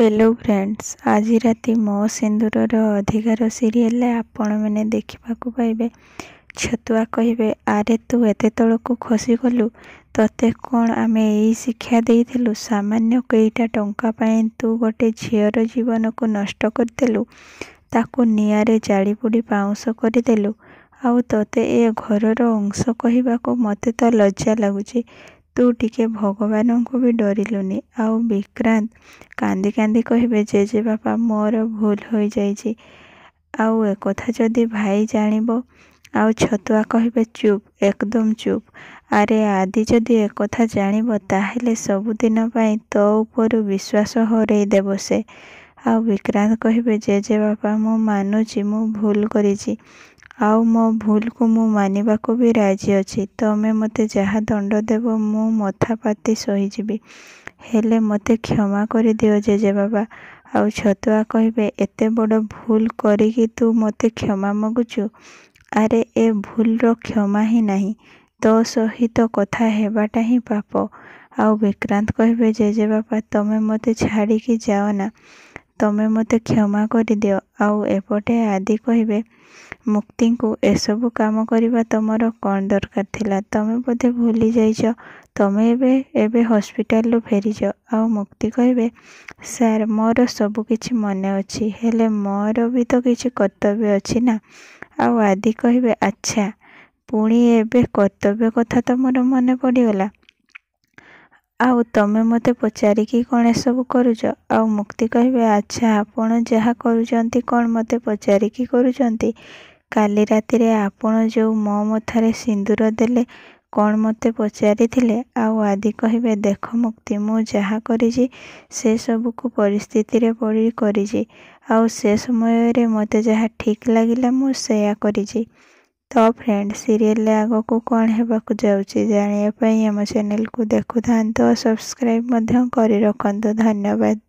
hello friends ଆଜି ରାତି ମୋ ସିନ୍ଦୁରର ଅଧିକାର ସିରିଏଲ୍ରେ ଆପଣମାନେ ଦେଖିବାକୁ ପାଇବେ ଛତୁଆ କହିବେ ଆରେ ତୁ ଏତେ ତଳକୁ ଖସିଗଲୁ ତୋତେ କ'ଣ ଆମେ ଏଇ ଶିକ୍ଷା ଦେଇଥିଲୁ ସାମାନ୍ୟ କେଇଟା ଟଙ୍କା ପାଇଁ ତୁ ଗୋଟେ ଝିଅର ଜୀବନକୁ ନଷ୍ଟ କରିଦେଲୁ ତାକୁ ନିଆଁରେ ଜାଳିପୋଡ଼ି ପାଉଁଶ କରିଦେଲୁ ଆଉ ତୋତେ ଏ ଘରର ଅଂଶ କହିବାକୁ ମୋତେ ତ ଲଜ୍ଜା ଲାଗୁଛି ତୁ ଟିକେ ଭଗବାନଙ୍କୁ ବି ଡରିଲୁନି ଆଉ ବିକ୍ରାନ୍ତ କାନ୍ଦି କାନ୍ଦି କହିବେ ଜେଜେବାପା ମୋର ଭୁଲ ହୋଇଯାଇଛି ଆଉ ଏକଥା ଯଦି ଭାଇ ଜାଣିବ ଆଉ ଛତୁଆ କହିବେ ଚୁପ୍ ଏକଦମ୍ ଚୁପ୍ ଆରେ ଆଦି ଯଦି ଏକଥା ଜାଣିବ ତାହେଲେ ସବୁଦିନ ପାଇଁ ତୋ ଉପରୁ ବିଶ୍ୱାସ ହରେଇ ଦେବ ସେ ଆଉ ବିକ୍ରାନ୍ତ କହିବେ ଜେଜେବାପା ମୁଁ ମାନୁଛି ମୁଁ ଭୁଲ କରିଛି ଆଉ ମୋ ଭୁଲକୁ ମୁଁ ମାନିବାକୁ ବି ରାଜି ଅଛି ତମେ ମୋତେ ଯାହା ଦଣ୍ଡ ଦେବ ମୁଁ ମଥା ପାତି ସହିଯିବି ହେଲେ ମୋତେ କ୍ଷମା କରିଦିଅ ଜେଜେବାବା ଆଉ ଛତୁଆ କହିବେ ଏତେ ବଡ଼ ଭୁଲ କରିକି ତୁ ମୋତେ କ୍ଷମା ମାଗୁଛୁ ଆରେ ଏ ଭୁଲର କ୍ଷମା ହିଁ ନାହିଁ ତୋ ସହିତ କଥା ହେବାଟା ହିଁ ପାପ ଆଉ ବିକ୍ରାନ୍ତ କହିବେ ଜେଜେବାପା ତମେ ମୋତେ ଛାଡ଼ିକି ଯାଅ ନା ତୁମେ ମୋତେ କ୍ଷମା କରିଦିଅ ଆଉ ଏପଟେ ଆଦି କହିବେ ମୁକ୍ତିଙ୍କୁ ଏସବୁ କାମ କରିବା ତୁମର କ'ଣ ଦରକାର ଥିଲା ତୁମେ ବୋଧେ ଭୁଲି ଯାଇଛ ତୁମେ ଏବେ ଏବେ ହସ୍ପିଟାଲରୁ ଫେରିଛ ଆଉ ମୁକ୍ତି କହିବେ ସାର୍ ମୋର ସବୁକିଛି ମନେ ଅଛି ହେଲେ ମୋର ବି ତ କିଛି କର୍ତ୍ତବ୍ୟ ଅଛି ନା ଆଉ ଆଦି କହିବେ ଆଚ୍ଛା ପୁଣି ଏବେ କର୍ତ୍ତବ୍ୟ କଥା ତୁମର ମନେ ପଡ଼ିଗଲା ଆଉ ତମେ ମୋତେ ପଚାରିକି କ'ଣ ଏସବୁ କରୁଛ ଆଉ ମୁକ୍ତି କହିବେ ଆଚ୍ଛା ଆପଣ ଯାହା କରୁଛନ୍ତି କ'ଣ ମୋତେ ପଚାରିକି କରୁଛନ୍ତି କାଲି ରାତିରେ ଆପଣ ଯେଉଁ ମୋ ମଥାରେ ସିନ୍ଦୁର ଦେଲେ କ'ଣ ମୋତେ ପଚାରିଥିଲେ ଆଉ ଆଦି କହିବେ ଦେଖ ମୁକ୍ତି ମୁଁ ଯାହା କରିଛି ସେସବୁକୁ ପରିସ୍ଥିତିରେ ପଡ଼ି କରିଛି ଆଉ ସେ ସମୟରେ ମୋତେ ଯାହା ଠିକ୍ ଲାଗିଲା ମୁଁ ସେୟା କରିଛି ତ ଫ୍ରେଣ୍ଡ୍ ସିରିଏଲ୍ ଆଗକୁ କ'ଣ ହେବାକୁ ଯାଉଛି ଜାଣିବା ପାଇଁ ଆମ ଚ୍ୟାନେଲ୍କୁ ଦେଖୁଥାନ୍ତୁ ଓ ସବସ୍କ୍ରାଇବ୍ ମଧ୍ୟ କରି ରଖନ୍ତୁ ଧନ୍ୟବାଦ